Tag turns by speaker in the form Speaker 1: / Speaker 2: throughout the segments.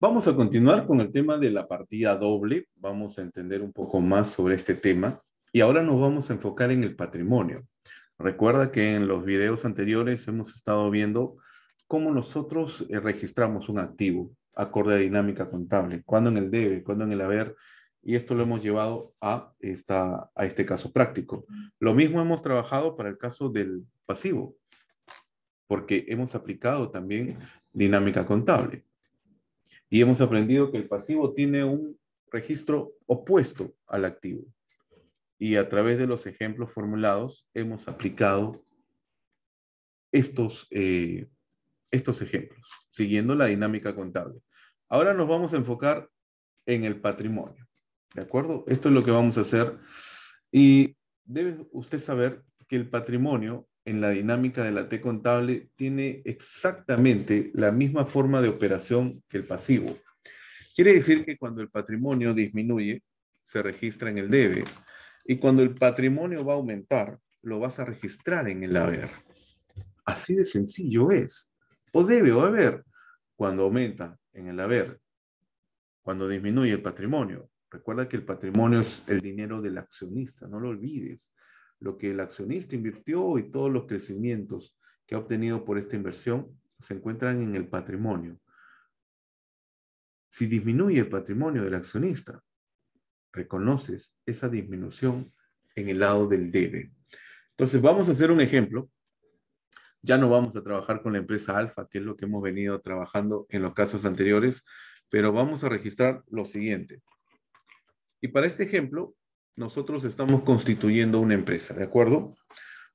Speaker 1: Vamos a continuar con el tema de la partida doble. Vamos a entender un poco más sobre este tema. Y ahora nos vamos a enfocar en el patrimonio. Recuerda que en los videos anteriores hemos estado viendo cómo nosotros eh, registramos un activo acorde a dinámica contable, cuando en el debe, cuando en el haber, y esto lo hemos llevado a, esta, a este caso práctico. Lo mismo hemos trabajado para el caso del pasivo, porque hemos aplicado también dinámica contable. Y hemos aprendido que el pasivo tiene un registro opuesto al activo. Y a través de los ejemplos formulados hemos aplicado estos, eh, estos ejemplos, siguiendo la dinámica contable. Ahora nos vamos a enfocar en el patrimonio. ¿De acuerdo? Esto es lo que vamos a hacer. Y debe usted saber que el patrimonio en la dinámica de la T contable tiene exactamente la misma forma de operación que el pasivo. Quiere decir que cuando el patrimonio disminuye, se registra en el debe, y cuando el patrimonio va a aumentar, lo vas a registrar en el haber. Así de sencillo es. O debe o haber, cuando aumenta en el haber, cuando disminuye el patrimonio. Recuerda que el patrimonio es el dinero del accionista, no lo olvides lo que el accionista invirtió y todos los crecimientos que ha obtenido por esta inversión se encuentran en el patrimonio. Si disminuye el patrimonio del accionista, reconoces esa disminución en el lado del debe. Entonces, vamos a hacer un ejemplo. Ya no vamos a trabajar con la empresa Alfa, que es lo que hemos venido trabajando en los casos anteriores, pero vamos a registrar lo siguiente. Y para este ejemplo, nosotros estamos constituyendo una empresa, ¿de acuerdo?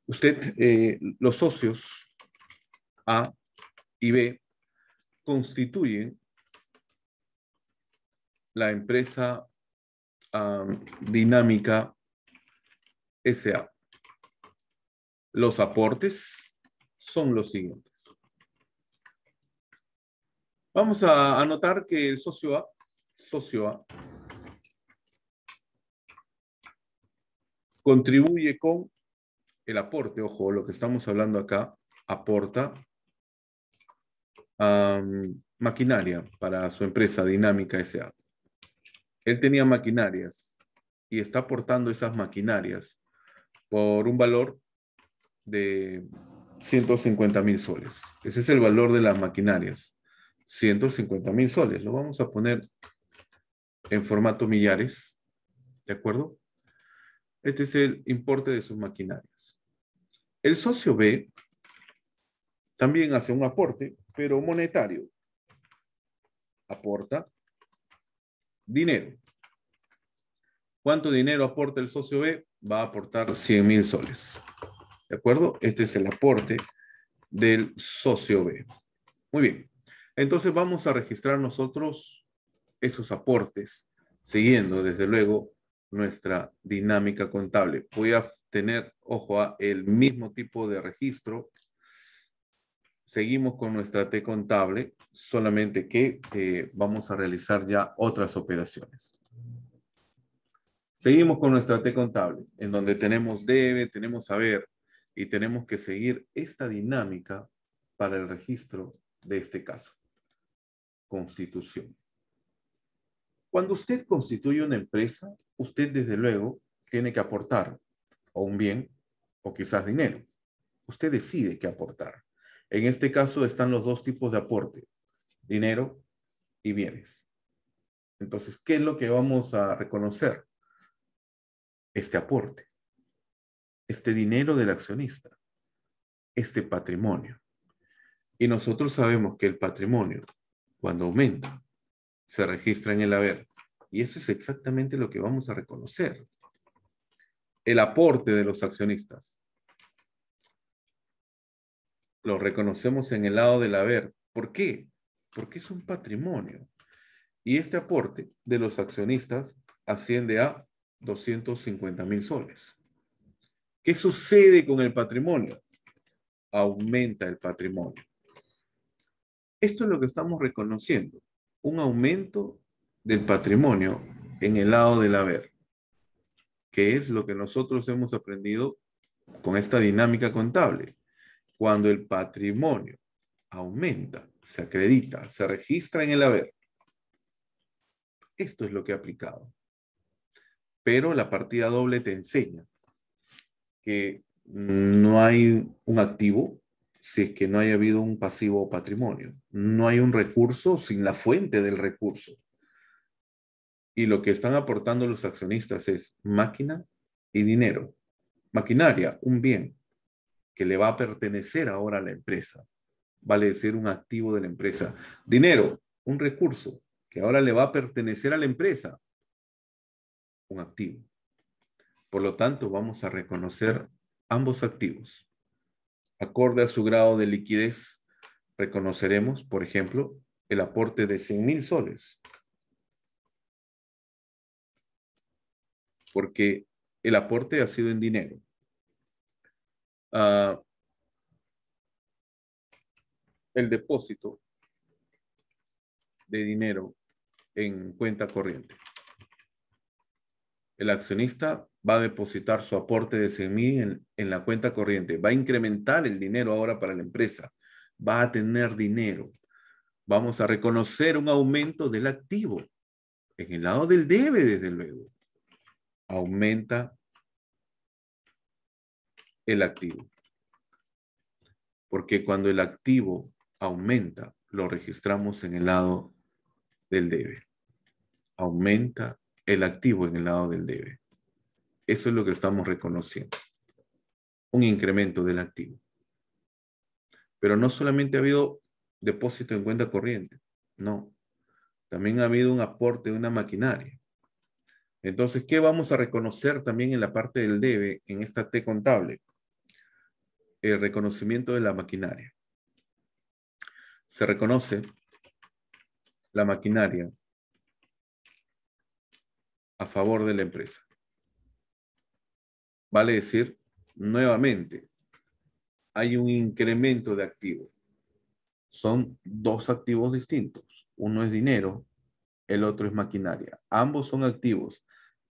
Speaker 1: Usted, eh, los socios A y B constituyen la empresa dinámica SA. Los aportes son los siguientes. Vamos a anotar que el socio A, socio A, contribuye con el aporte, ojo, lo que estamos hablando acá, aporta maquinaria para su empresa Dinámica S.A. Él tenía maquinarias y está aportando esas maquinarias por un valor de 150 mil soles. Ese es el valor de las maquinarias. 150 mil soles. Lo vamos a poner en formato millares. ¿De acuerdo? Este es el importe de sus maquinarias. El socio B también hace un aporte, pero monetario. Aporta dinero. ¿Cuánto dinero aporta el socio B? Va a aportar 100 mil soles. ¿De acuerdo? Este es el aporte del socio B. Muy bien. Entonces vamos a registrar nosotros esos aportes, siguiendo desde luego nuestra dinámica contable. Voy a tener, ojo, el mismo tipo de registro. Seguimos con nuestra T contable, solamente que eh, vamos a realizar ya otras operaciones. Seguimos con nuestra T contable, en donde tenemos debe, tenemos saber y tenemos que seguir esta dinámica para el registro de este caso. Constitución. Cuando usted constituye una empresa, usted desde luego tiene que aportar o un bien o quizás dinero. Usted decide qué aportar. En este caso están los dos tipos de aporte, dinero y bienes. Entonces, ¿qué es lo que vamos a reconocer? Este aporte, este dinero del accionista, este patrimonio. Y nosotros sabemos que el patrimonio, cuando aumenta, se registra en el haber. Y eso es exactamente lo que vamos a reconocer. El aporte de los accionistas. Lo reconocemos en el lado del haber. ¿Por qué? Porque es un patrimonio. Y este aporte de los accionistas asciende a 250 mil soles. ¿Qué sucede con el patrimonio? Aumenta el patrimonio. Esto es lo que estamos reconociendo un aumento del patrimonio en el lado del haber, que es lo que nosotros hemos aprendido con esta dinámica contable. Cuando el patrimonio aumenta, se acredita, se registra en el haber, esto es lo que he aplicado. Pero la partida doble te enseña que no hay un activo, si es que no haya habido un pasivo o patrimonio. No hay un recurso sin la fuente del recurso. Y lo que están aportando los accionistas es máquina y dinero. Maquinaria, un bien que le va a pertenecer ahora a la empresa. Vale decir, un activo de la empresa. Dinero, un recurso que ahora le va a pertenecer a la empresa. Un activo. Por lo tanto, vamos a reconocer ambos activos. Acorde a su grado de liquidez, reconoceremos, por ejemplo, el aporte de 100 mil soles. Porque el aporte ha sido en dinero. Ah, el depósito de dinero en cuenta corriente el accionista va a depositar su aporte de 100 en, en, la cuenta corriente, va a incrementar el dinero ahora para la empresa, va a tener dinero. Vamos a reconocer un aumento del activo. En el lado del debe, desde luego, aumenta el activo. Porque cuando el activo aumenta, lo registramos en el lado del debe. Aumenta el activo en el lado del debe. Eso es lo que estamos reconociendo. Un incremento del activo. Pero no solamente ha habido depósito en cuenta corriente, no. También ha habido un aporte de una maquinaria. Entonces, ¿qué vamos a reconocer también en la parte del debe, en esta T contable? El reconocimiento de la maquinaria. Se reconoce la maquinaria a favor de la empresa. Vale decir, nuevamente, hay un incremento de activos. Son dos activos distintos. Uno es dinero, el otro es maquinaria. Ambos son activos.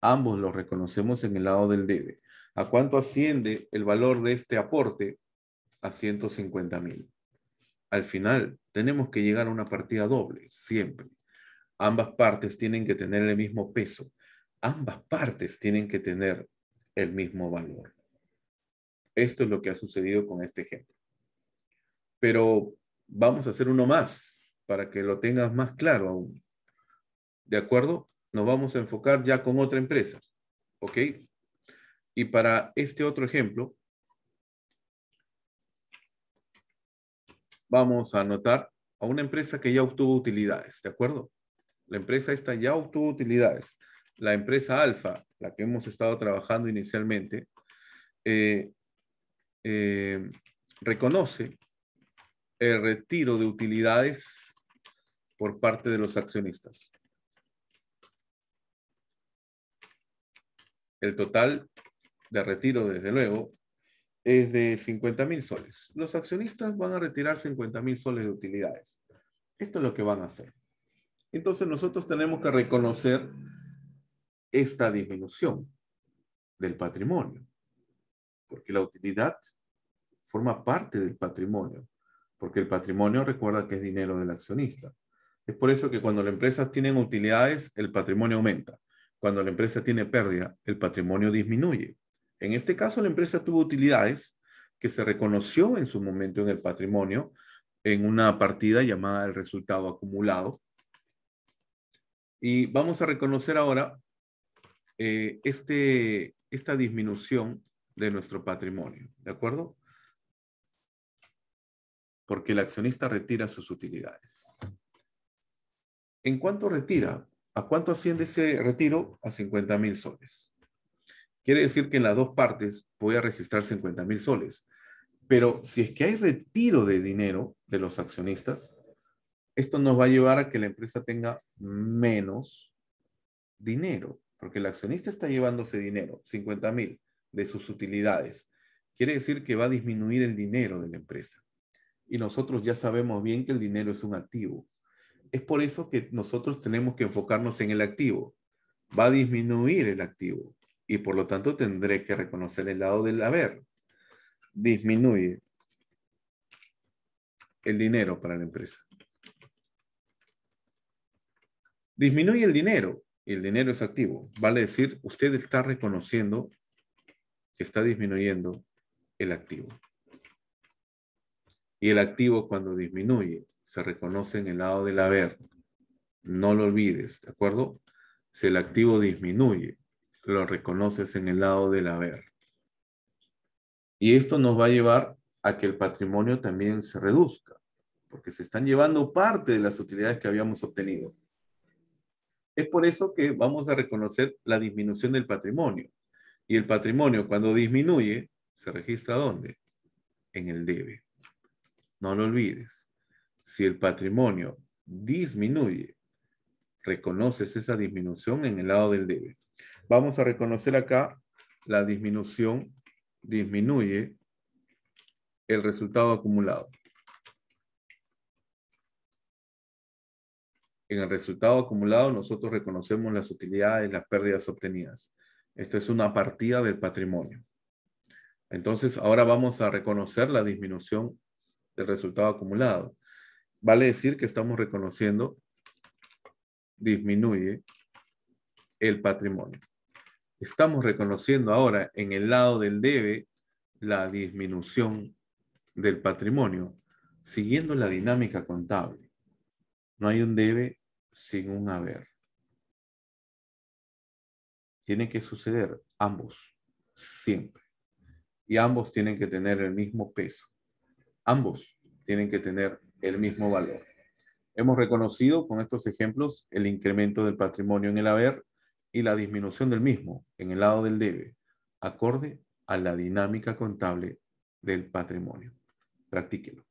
Speaker 1: Ambos los reconocemos en el lado del debe. ¿A cuánto asciende el valor de este aporte? A 150 mil. Al final, tenemos que llegar a una partida doble, siempre. Ambas partes tienen que tener el mismo peso ambas partes tienen que tener el mismo valor. Esto es lo que ha sucedido con este ejemplo. Pero vamos a hacer uno más para que lo tengas más claro aún. ¿De acuerdo? Nos vamos a enfocar ya con otra empresa. ¿Ok? Y para este otro ejemplo, vamos a anotar a una empresa que ya obtuvo utilidades. ¿De acuerdo? La empresa esta ya obtuvo utilidades la empresa Alfa, la que hemos estado trabajando inicialmente, eh, eh, reconoce el retiro de utilidades por parte de los accionistas. El total de retiro, desde luego, es de 50 mil soles. Los accionistas van a retirar 50 mil soles de utilidades. Esto es lo que van a hacer. Entonces nosotros tenemos que reconocer esta disminución del patrimonio, porque la utilidad forma parte del patrimonio, porque el patrimonio recuerda que es dinero del accionista. Es por eso que cuando las empresas tienen utilidades, el patrimonio aumenta. Cuando la empresa tiene pérdida, el patrimonio disminuye. En este caso, la empresa tuvo utilidades que se reconoció en su momento en el patrimonio en una partida llamada el resultado acumulado. Y vamos a reconocer ahora eh, este, esta disminución de nuestro patrimonio, ¿de acuerdo? Porque el accionista retira sus utilidades. ¿En cuánto retira? ¿A cuánto asciende ese retiro? A 50 mil soles. Quiere decir que en las dos partes voy a registrar 50 mil soles. Pero si es que hay retiro de dinero de los accionistas, esto nos va a llevar a que la empresa tenga menos dinero porque el accionista está llevándose dinero, 50 mil, de sus utilidades. Quiere decir que va a disminuir el dinero de la empresa. Y nosotros ya sabemos bien que el dinero es un activo. Es por eso que nosotros tenemos que enfocarnos en el activo. Va a disminuir el activo y por lo tanto tendré que reconocer el lado del haber. Disminuye el dinero para la empresa. Disminuye el dinero, el dinero es activo. Vale decir, usted está reconociendo que está disminuyendo el activo. Y el activo cuando disminuye se reconoce en el lado del haber. No lo olvides, ¿de acuerdo? Si el activo disminuye, lo reconoces en el lado del haber. Y esto nos va a llevar a que el patrimonio también se reduzca, porque se están llevando parte de las utilidades que habíamos obtenido. Es por eso que vamos a reconocer la disminución del patrimonio. Y el patrimonio cuando disminuye, ¿se registra dónde? En el debe. No lo olvides. Si el patrimonio disminuye, reconoces esa disminución en el lado del debe. Vamos a reconocer acá la disminución, disminuye el resultado acumulado. En el resultado acumulado, nosotros reconocemos las utilidades, las pérdidas obtenidas. Esto es una partida del patrimonio. Entonces, ahora vamos a reconocer la disminución del resultado acumulado. Vale decir que estamos reconociendo disminuye el patrimonio. Estamos reconociendo ahora en el lado del debe la disminución del patrimonio, siguiendo la dinámica contable. No hay un debe sin un haber. Tiene que suceder ambos, siempre. Y ambos tienen que tener el mismo peso. Ambos tienen que tener el mismo valor. Hemos reconocido con estos ejemplos el incremento del patrimonio en el haber y la disminución del mismo en el lado del debe, acorde a la dinámica contable del patrimonio. Practíquelo.